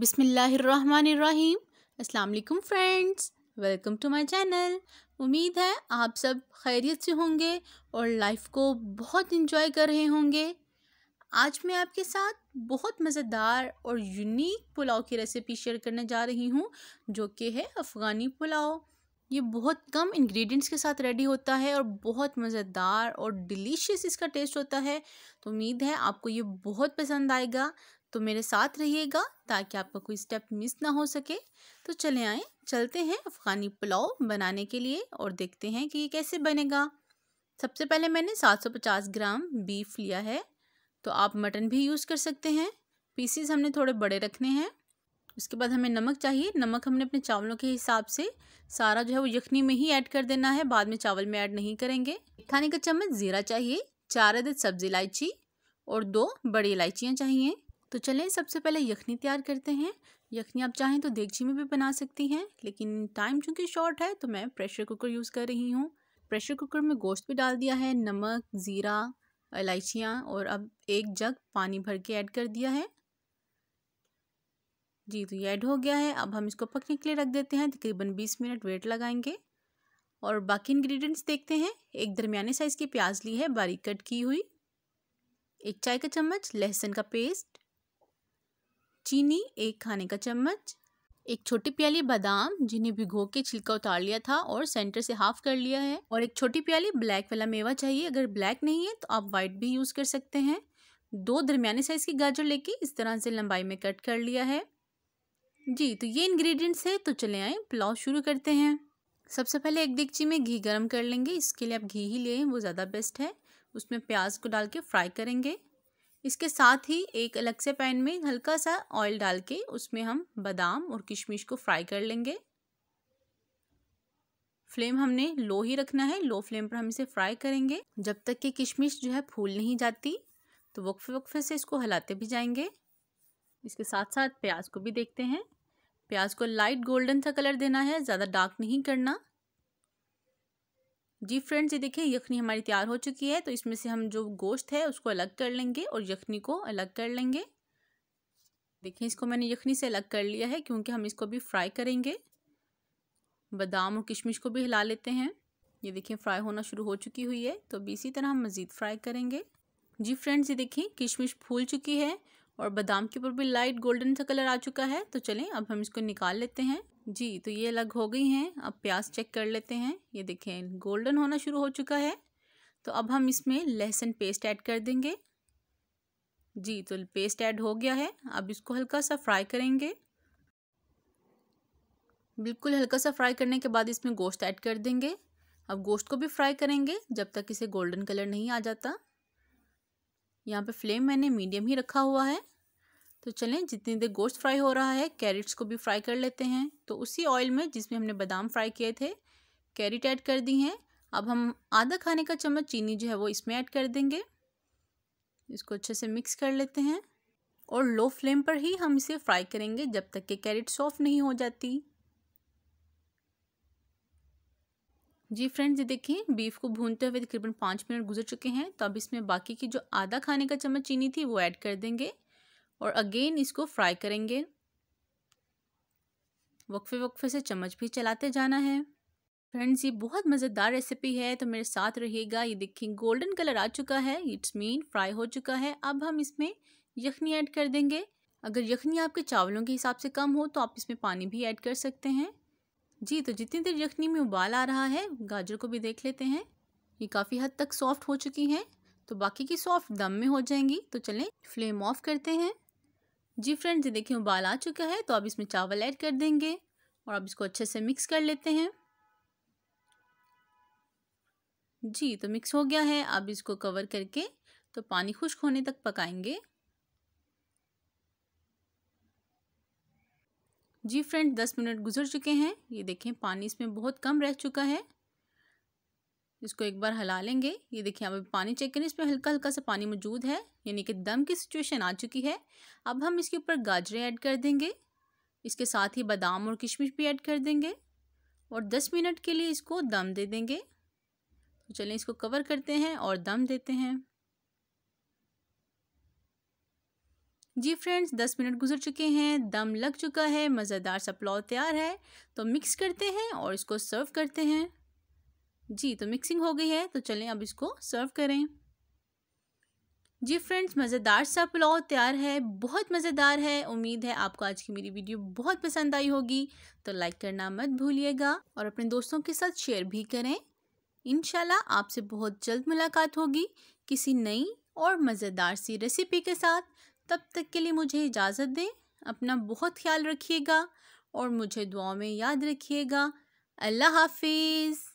बिसमीम अल्लाम friends welcome to my channel उम्मीद है आप सब खैरियत से होंगे और लाइफ को बहुत इन्जॉय कर रहे होंगे आज मैं आपके साथ बहुत मज़ेदार और यूनिक पुलाव की रेसिपी शेयर करने जा रही हूँ जो कि है अफ़गानी पुलाव ये बहुत कम इंग्रेडिएंट्स के साथ रेडी होता है और बहुत मज़ेदार और डिलीशियस इसका टेस्ट होता है तो उम्मीद है आपको ये बहुत पसंद आएगा तो मेरे साथ रहिएगा ताकि आपका कोई स्टेप मिस ना हो सके तो चले आए चलते हैं अफ़गानी पुलाव बनाने के लिए और देखते हैं कि ये कैसे बनेगा सबसे पहले मैंने 750 ग्राम बीफ लिया है तो आप मटन भी यूज़ कर सकते हैं पीसीस हमने थोड़े बड़े रखने हैं उसके बाद हमें नमक चाहिए नमक हमने अपने चावलों के हिसाब से सारा जो है वो यखनी में ही ऐड कर देना है बाद में चावल में ऐड नहीं करेंगे खाने का चम्मच ज़ीरा चाहिए चार अदद सब्ज़ी इलायची और दो बड़ी इलायचियाँ चाहिए तो चलें सबसे पहले यखनी तैयार करते हैं यखनी आप चाहें तो देगची में भी बना सकती हैं लेकिन टाइम चूँकि शॉर्ट है तो मैं प्रेशर कुकर यूज़ कर रही हूँ प्रेशर कुकर में गोश्त भी डाल दिया है नमक ज़ीरा इलायचियाँ और अब एक जग पानी भर के ऐड कर दिया है जी तो ये ऐड हो गया है अब हम इसको पकने के लिए रख देते हैं तकरीबन बीस मिनट वेट लगाएंगे और बाकी इंग्रेडिएंट्स देखते हैं एक दरमिया साइज़ की प्याज ली है बारीक कट की हुई एक चाय का चम्मच लहसुन का पेस्ट चीनी एक खाने का चम्मच एक छोटी प्याली बादाम जिन्हें भिगो के छिलका उतार लिया था और सेंटर से हाफ कर लिया है और एक छोटी प्याली ब्लैक वाला मेवा चाहिए अगर ब्लैक नहीं है तो आप वाइट भी यूज़ कर सकते हैं दो दरमिया साइज़ की गाजर लेके इस तरह से लंबाई में कट कर लिया है जी तो ये इंग्रेडिएंट्स है तो चले आए पुलाव शुरू करते हैं सबसे पहले एक डिगची में घी गर्म कर लेंगे इसके लिए आप घी ही लें वो ज़्यादा बेस्ट है उसमें प्याज को डाल के फ्राई करेंगे इसके साथ ही एक अलग से पैन में हल्का सा ऑयल डाल के उसमें हम बादाम और किशमिश को फ्राई कर लेंगे फ्लेम हमने लो ही रखना है लो फ्लेम पर हम इसे फ्राई करेंगे जब तक कि किशमिश जो है फूल नहीं जाती तो वक्फे वक्फे से इसको हिलाते भी जाएंगे इसके साथ साथ प्याज को भी देखते हैं प्याज को लाइट गोल्डन सा कलर देना है ज़्यादा डार्क नहीं करना जी फ्रेंड्स ये देखें यखनी हमारी तैयार हो चुकी है तो इसमें से हम जो गोश्त है उसको अलग कर लेंगे और यखनी को अलग कर लेंगे देखिए इसको मैंने यखनी से अलग कर लिया है क्योंकि हम इसको भी फ्राई करेंगे बादाम और किशमिश को भी हिला लेते हैं ये देखिए फ्राई होना शुरू हो चुकी हुई है तो अभी इसी तरह हम मज़ीद फ्राई करेंगे जी फ्रेंड्स ये देखिए किशमिश फूल चुकी है और बादाम के ऊपर भी लाइट गोल्डन सा कलर आ चुका है तो चलें अब हम इसको निकाल लेते हैं जी तो ये अलग हो गई हैं अब प्याज चेक कर लेते हैं ये देखें गोल्डन होना शुरू हो चुका है तो अब हम इसमें लहसुन पेस्ट ऐड कर देंगे जी तो पेस्ट ऐड हो गया है अब इसको हल्का सा फ्राई करेंगे बिल्कुल हल्का सा फ्राई करने के बाद इसमें गोश्त ऐड कर देंगे अब गोश्त को भी फ्राई करेंगे जब तक इसे गोल्डन कलर नहीं आ जाता यहाँ पे फ्लेम मैंने मीडियम ही रखा हुआ है तो चलें जितनी देर गोश्त फ्राई हो रहा है कैरेट्स को भी फ्राई कर लेते हैं तो उसी ऑयल में जिसमें हमने बादाम फ्राई किए थे कैरेट ऐड कर दी हैं अब हम आधा खाने का चम्मच चीनी जो है वो इसमें ऐड कर देंगे इसको अच्छे से मिक्स कर लेते हैं और लो फ्लेम पर ही हम इसे फ्राई करेंगे जब तक कि कैरेट सॉफ्ट नहीं हो जाती जी फ्रेंड्स ये देखें बीफ को भूनते हुए तकरीबन पाँच मिनट गुजर चुके हैं तो अब इसमें बाकी की जो आधा खाने का चम्मच चीनी थी वो ऐड कर देंगे और अगेन इसको फ्राई करेंगे वक्फे वक्फे से चम्मच भी चलाते जाना है फ्रेंड्स ये बहुत मज़ेदार रेसिपी है तो मेरे साथ रहिएगा ये देखिए गोल्डन कलर आ चुका है इट्स मीन फ्राई हो चुका है अब हम इसमें यखनी ऐड कर देंगे अगर यखनी आपके चावलों के हिसाब से कम हो तो आप इसमें पानी भी ऐड कर सकते हैं जी तो जितनी देर यखनी में उबाल आ रहा है गाजर को भी देख लेते हैं ये काफ़ी हद तक सॉफ्ट हो चुकी हैं तो बाकी की सॉफ्ट दम में हो जाएंगी तो चलें फ्लेम ऑफ करते हैं जी फ्रेंड्स देखिए उबाल आ चुका है तो अब इसमें चावल ऐड कर देंगे और अब इसको अच्छे से मिक्स कर लेते हैं जी तो मिक्स हो गया है अब इसको कवर करके तो पानी खुश्क होने तक पकाएंगे जी फ्रेंड दस मिनट गुजर चुके हैं ये देखें पानी इसमें बहुत कम रह चुका है इसको एक बार हला लेंगे ये देखिए यहाँ पे पानी चेक करें इसमें हल्का हल्का सा पानी मौजूद है यानी कि दम की सिचुएशन आ चुकी है अब हम इसके ऊपर गाजरें ऐड कर देंगे इसके साथ ही बादाम और किशमिश भी ऐड कर देंगे और दस मिनट के लिए इसको दम दे देंगे तो चलें इसको कवर करते हैं और दम देते हैं जी फ्रेंड्स दस मिनट गुजर चुके हैं दम लग चुका है मज़ेदार सा पुलाव तैयार है तो मिक्स करते हैं और इसको सर्व करते हैं जी तो मिक्सिंग हो गई है तो चलें अब इसको सर्व करें जी फ्रेंड्स मज़ेदार सा पुलाव तैयार है बहुत मज़ेदार है उम्मीद है आपको आज की मेरी वीडियो बहुत पसंद आई होगी तो लाइक करना मत भूलिएगा और अपने दोस्तों के साथ शेयर भी करें इन आपसे बहुत जल्द मुलाकात होगी किसी नई और मज़ेदार सी रेसिपी के साथ तब तक के लिए मुझे इजाज़त दें अपना बहुत ख्याल रखिएगा और मुझे दुआ में याद रखिएगा अल्लाह हाफिज़